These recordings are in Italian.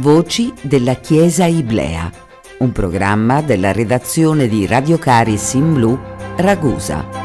Voci della Chiesa Iblea, un programma della redazione di Radio Caris in Blu, Ragusa.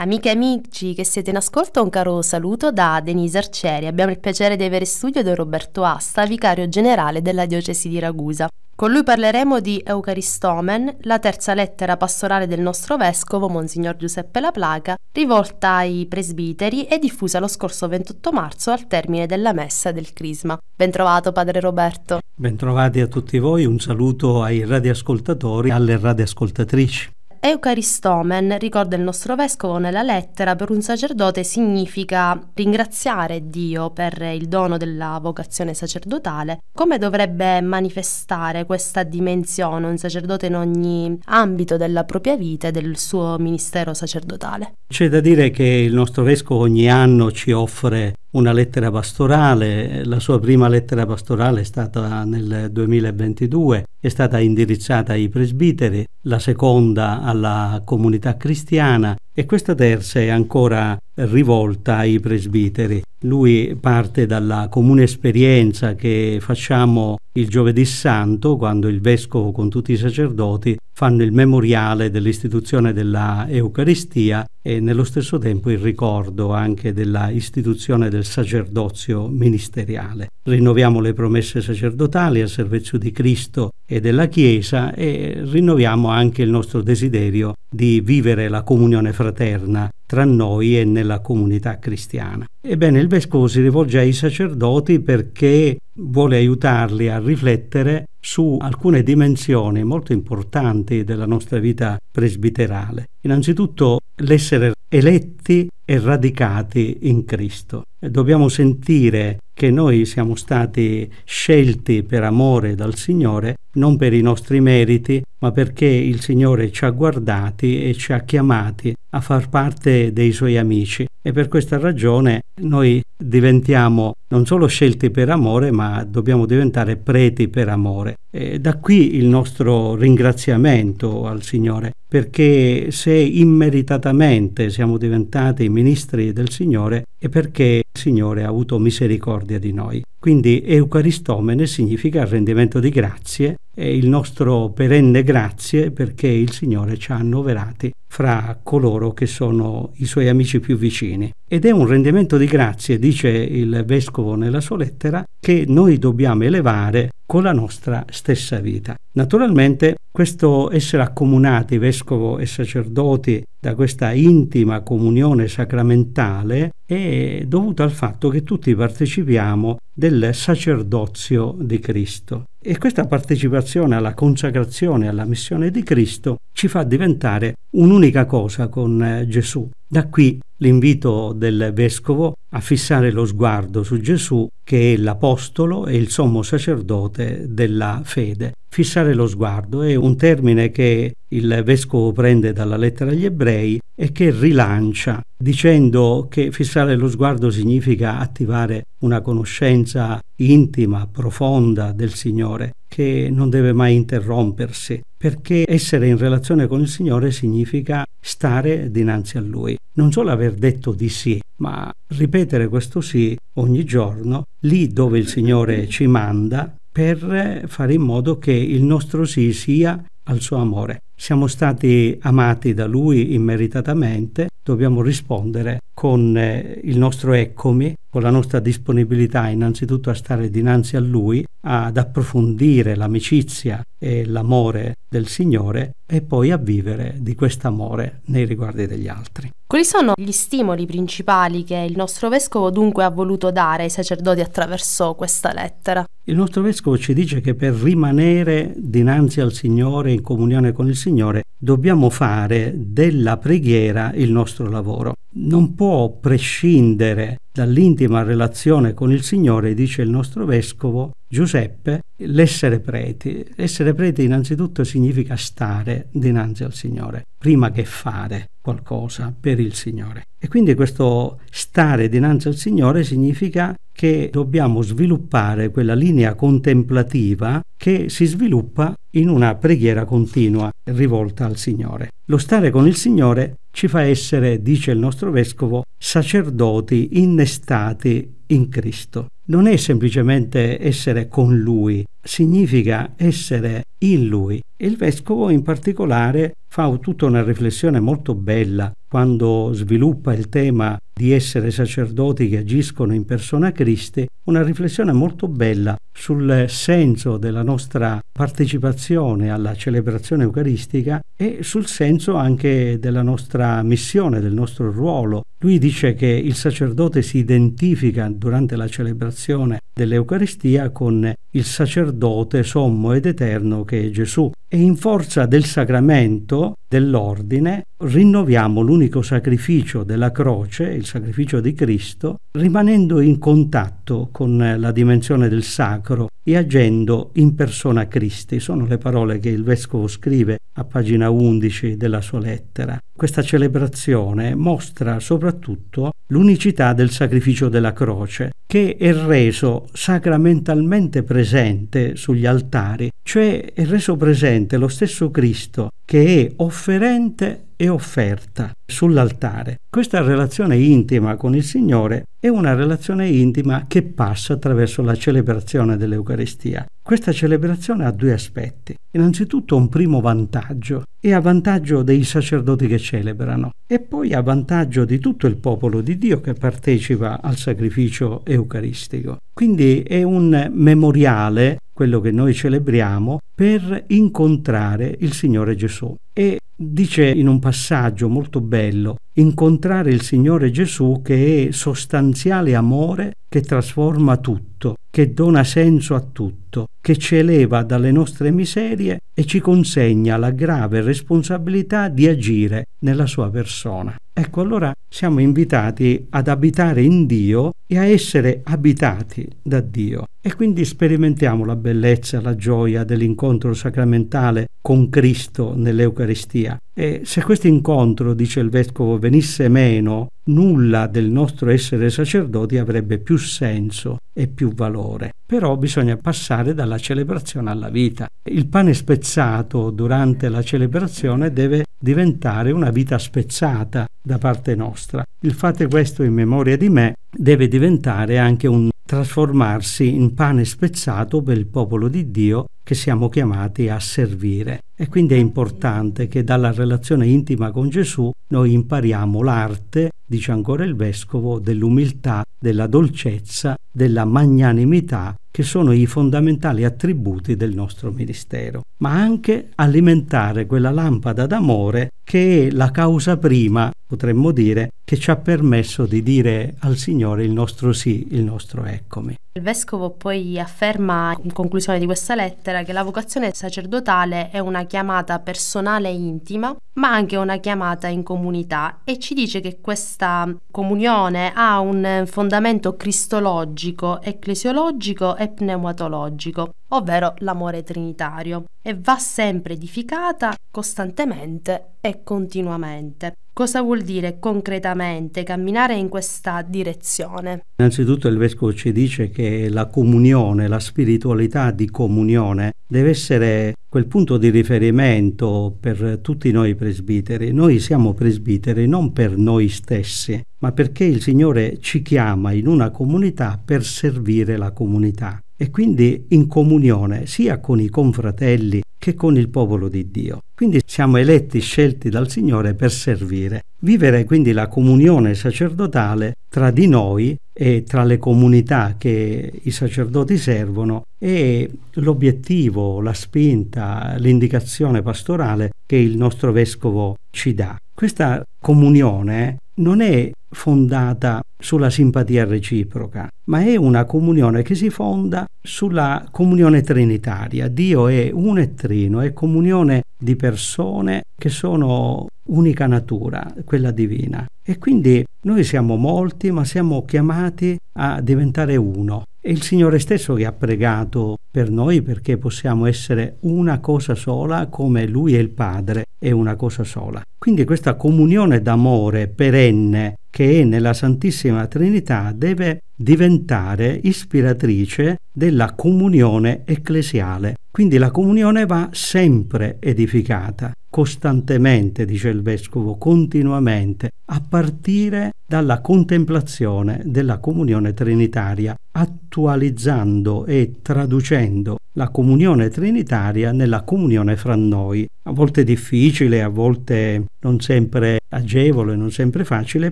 Amiche e amici che siete in ascolto, un caro saluto da Denise Arcieri. Abbiamo il piacere di avere in studio da Roberto Asta, vicario generale della diocesi di Ragusa. Con lui parleremo di Eucaristomen, la terza lettera pastorale del nostro vescovo, Monsignor Giuseppe Laplaca, rivolta ai presbiteri e diffusa lo scorso 28 marzo al termine della messa del Crisma. Bentrovato, Padre Roberto. Bentrovati a tutti voi, un saluto ai radioascoltatori e alle radioascoltatrici. Eucaristomen, ricorda il nostro vescovo nella lettera, per un sacerdote significa ringraziare Dio per il dono della vocazione sacerdotale. Come dovrebbe manifestare questa dimensione un sacerdote in ogni ambito della propria vita e del suo ministero sacerdotale? C'è da dire che il nostro vescovo ogni anno ci offre una lettera pastorale, la sua prima lettera pastorale è stata nel 2022 è stata indirizzata ai presbiteri, la seconda alla comunità cristiana e questa terza è ancora rivolta ai presbiteri. Lui parte dalla comune esperienza che facciamo il giovedì santo, quando il vescovo con tutti i sacerdoti fanno il memoriale dell'istituzione della Eucaristia e nello stesso tempo il ricordo anche della istituzione del sacerdozio ministeriale rinnoviamo le promesse sacerdotali a servizio di Cristo e della Chiesa e rinnoviamo anche il nostro desiderio di vivere la comunione fraterna tra noi e nella comunità cristiana. Ebbene, il Vescovo si rivolge ai sacerdoti perché vuole aiutarli a riflettere su alcune dimensioni molto importanti della nostra vita presbiterale. Innanzitutto l'essere eletti e radicati in Cristo. Dobbiamo sentire che noi siamo stati scelti per amore dal Signore, non per i nostri meriti, ma perché il Signore ci ha guardati e ci ha chiamati a far parte dei suoi amici. E per questa ragione noi diventiamo non solo scelti per amore, ma dobbiamo diventare preti per amore. E da qui il nostro ringraziamento al Signore, perché se immeritatamente siamo diventati ministri del Signore, e perché il Signore ha avuto misericordia di noi. Quindi Eucaristomene significa rendimento di grazie è il nostro perenne grazie perché il Signore ci ha annoverati fra coloro che sono i suoi amici più vicini. Ed è un rendimento di grazie, dice il Vescovo nella sua lettera, che noi dobbiamo elevare con la nostra stessa vita. Naturalmente questo essere accomunati, vescovo e sacerdoti, da questa intima comunione sacramentale è dovuta al fatto che tutti partecipiamo del sacerdozio di Cristo. E questa partecipazione alla consacrazione, alla missione di Cristo, ci fa diventare un'unica cosa con eh, Gesù. Da qui l'invito del vescovo a fissare lo sguardo su Gesù che è l'apostolo e il sommo sacerdote della fede. Fissare lo sguardo è un termine che il vescovo prende dalla lettera agli ebrei e che rilancia dicendo che fissare lo sguardo significa attivare una conoscenza intima, profonda del Signore, che non deve mai interrompersi, perché essere in relazione con il Signore significa stare dinanzi a Lui, non solo aver detto di sì, ma ripetere questo sì ogni giorno, lì dove il Signore ci manda, per fare in modo che il nostro sì sia al suo amore siamo stati amati da Lui immeritatamente, dobbiamo rispondere con eh, il nostro eccomi, con la nostra disponibilità innanzitutto a stare dinanzi a Lui, ad approfondire l'amicizia e l'amore del Signore e poi a vivere di quest'amore nei riguardi degli altri. Quali sono gli stimoli principali che il nostro vescovo dunque ha voluto dare ai sacerdoti attraverso questa lettera? Il nostro vescovo ci dice che per rimanere dinanzi al Signore, in comunione con il Signore, dobbiamo fare della preghiera il nostro lavoro. Non può prescindere dall'intima relazione con il Signore, dice il nostro vescovo Giuseppe, l'essere preti. Essere preti innanzitutto significa stare dinanzi al Signore, prima che fare qualcosa per il Signore. E quindi questo stare dinanzi al Signore significa che dobbiamo sviluppare quella linea contemplativa che si sviluppa in una preghiera continua rivolta al Signore. Lo stare con il Signore ci fa essere, dice il nostro vescovo, sacerdoti innestati in Cristo. Non è semplicemente essere con Lui, significa essere in lui. il vescovo in particolare fa tutta una riflessione molto bella quando sviluppa il tema di essere sacerdoti che agiscono in persona Cristi, una riflessione molto bella sul senso della nostra partecipazione alla celebrazione eucaristica e sul senso anche della nostra missione, del nostro ruolo. Lui dice che il sacerdote si identifica durante la celebrazione dell'Eucaristia con il sacerdote sacerdote sommo ed eterno che è Gesù. E in forza del sacramento dell'ordine rinnoviamo l'unico sacrificio della croce, il sacrificio di Cristo, rimanendo in contatto con la dimensione del sacro e agendo in persona Cristi. Sono le parole che il vescovo scrive a pagina 11 della sua lettera. Questa celebrazione mostra soprattutto l'unicità del sacrificio della croce, che è reso sacramentalmente presente sugli altari, cioè è reso presente lo stesso Cristo che è offerente e offerta sull'altare. Questa relazione intima con il Signore è una relazione intima che passa attraverso la celebrazione dell'Eucaristia. Questa celebrazione ha due aspetti. Innanzitutto un primo vantaggio, è a vantaggio dei sacerdoti che celebrano e poi a vantaggio di tutto il popolo di Dio che partecipa al sacrificio eucaristico. Quindi è un memoriale quello che noi celebriamo per incontrare il Signore Gesù. E Dice in un passaggio molto bello, incontrare il Signore Gesù che è sostanziale amore che trasforma tutto, che dona senso a tutto, che ci eleva dalle nostre miserie e ci consegna la grave responsabilità di agire nella sua persona. Ecco allora siamo invitati ad abitare in Dio e a essere abitati da Dio. E quindi sperimentiamo la bellezza, la gioia dell'incontro sacramentale con Cristo nell'Eucaristia. E se questo incontro, dice il Vescovo, venisse meno, nulla del nostro essere sacerdoti avrebbe più senso e più valore. Però bisogna passare dalla celebrazione alla vita. Il pane spezzato durante la celebrazione deve diventare una vita spezzata da parte nostra. Il fate questo in memoria di me deve diventare anche un trasformarsi in pane spezzato per il popolo di Dio che siamo chiamati a servire. E quindi è importante che dalla relazione intima con Gesù noi impariamo l'arte, dice ancora il vescovo, dell'umiltà della dolcezza, della magnanimità che sono i fondamentali attributi del nostro ministero, ma anche alimentare quella lampada d'amore che è la causa prima, potremmo dire, che ci ha permesso di dire al Signore il nostro sì, il nostro eccomi. Il Vescovo poi afferma in conclusione di questa lettera che la vocazione sacerdotale è una chiamata personale e intima, ma anche una chiamata in comunità e ci dice che questa comunione ha un fondamento cristologico, ecclesiologico e pneumatologico, ovvero l'amore trinitario, e va sempre edificata costantemente e continuamente. Cosa vuol dire concretamente? veramente camminare in questa direzione? Innanzitutto il Vescovo ci dice che la comunione, la spiritualità di comunione deve essere quel punto di riferimento per tutti noi presbiteri. Noi siamo presbiteri non per noi stessi, ma perché il Signore ci chiama in una comunità per servire la comunità e quindi in comunione sia con i confratelli che con il popolo di Dio. Quindi siamo eletti, scelti dal Signore per servire. Vivere quindi la comunione sacerdotale tra di noi e tra le comunità che i sacerdoti servono è l'obiettivo, la spinta, l'indicazione pastorale che il nostro vescovo ci dà. Questa comunione non è fondata sulla simpatia reciproca, ma è una comunione che si fonda sulla comunione trinitaria. Dio è uno e trino, è comunione di persone che sono unica natura, quella divina. E quindi noi siamo molti, ma siamo chiamati a diventare uno. È il Signore stesso che ha pregato per noi perché possiamo essere una cosa sola come Lui è il Padre è una cosa sola. Quindi questa comunione d'amore perenne che è nella Santissima Trinità deve diventare ispiratrice della comunione ecclesiale. Quindi la comunione va sempre edificata, costantemente, dice il Vescovo, continuamente, a partire dalla contemplazione della comunione trinitaria, attualizzando e traducendo la comunione trinitaria nella comunione fra noi. A volte difficile, a volte non sempre agevole, non sempre facile,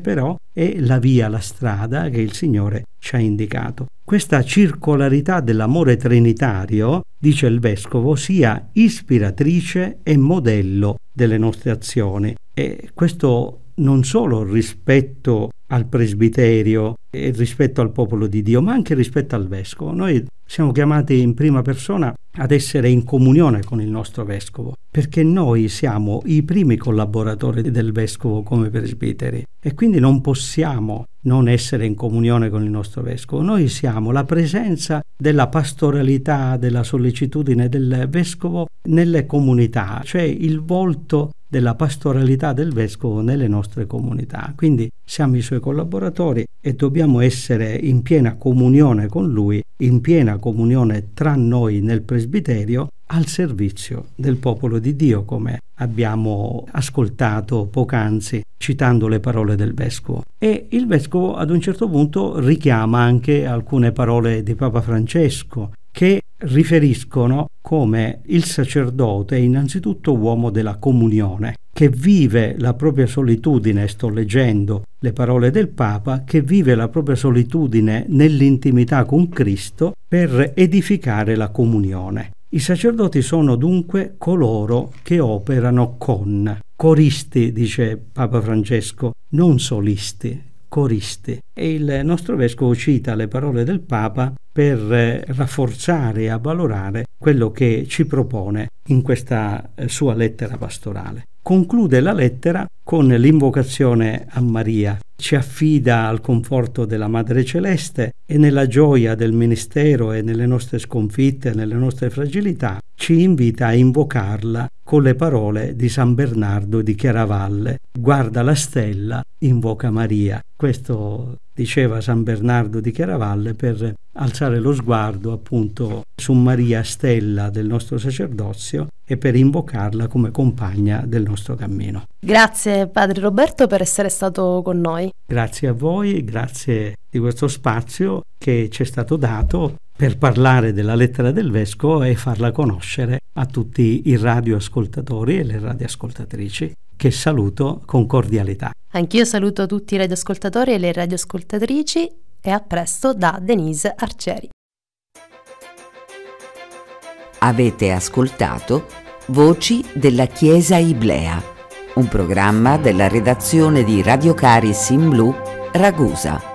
però è la via, la strada che il Signore ci ha indicato. Questa circolarità dell'amore trinitario, dice il Vescovo, sia ispiratrice e modello delle nostre azioni. E questo non solo rispetto al presbiterio e rispetto al popolo di Dio, ma anche rispetto al vescovo. Noi siamo chiamati in prima persona ad essere in comunione con il nostro vescovo perché noi siamo i primi collaboratori del vescovo come presbiteri e quindi non possiamo non essere in comunione con il nostro vescovo. Noi siamo la presenza della pastoralità, della sollecitudine del vescovo nelle comunità, cioè il volto della pastoralità del vescovo nelle nostre comunità. Quindi siamo i suoi collaboratori e dobbiamo essere in piena comunione con lui, in piena comunione tra noi nel presbiterio al servizio del popolo di Dio, come abbiamo ascoltato poc'anzi citando le parole del vescovo. E il vescovo ad un certo punto richiama anche alcune parole di Papa Francesco che riferiscono come il sacerdote è innanzitutto uomo della comunione, che vive la propria solitudine, sto leggendo le parole del Papa, che vive la propria solitudine nell'intimità con Cristo per edificare la comunione. I sacerdoti sono dunque coloro che operano con. Coristi, dice Papa Francesco, non solisti, coristi. E il nostro vescovo cita le parole del Papa per eh, rafforzare e avvalorare quello che ci propone in questa eh, sua lettera pastorale. Conclude la lettera con l'invocazione a Maria, ci affida al conforto della Madre Celeste e nella gioia del ministero e nelle nostre sconfitte, nelle nostre fragilità, ci invita a invocarla con le parole di San Bernardo di Chiaravalle. Guarda la stella, invoca Maria. Questo diceva San Bernardo di Chiaravalle, per alzare lo sguardo appunto su Maria Stella del nostro sacerdozio e per invocarla come compagna del nostro cammino. Grazie Padre Roberto per essere stato con noi. Grazie a voi, grazie di questo spazio che ci è stato dato per parlare della lettera del vescovo e farla conoscere a tutti i radioascoltatori e le radioascoltatrici che saluto con cordialità. Anch'io saluto tutti i radioascoltatori e le radioascoltatrici e a presto da Denise Arcieri. Avete ascoltato Voci della Chiesa Iblea, un programma della redazione di Radio Caris in Blu, Ragusa.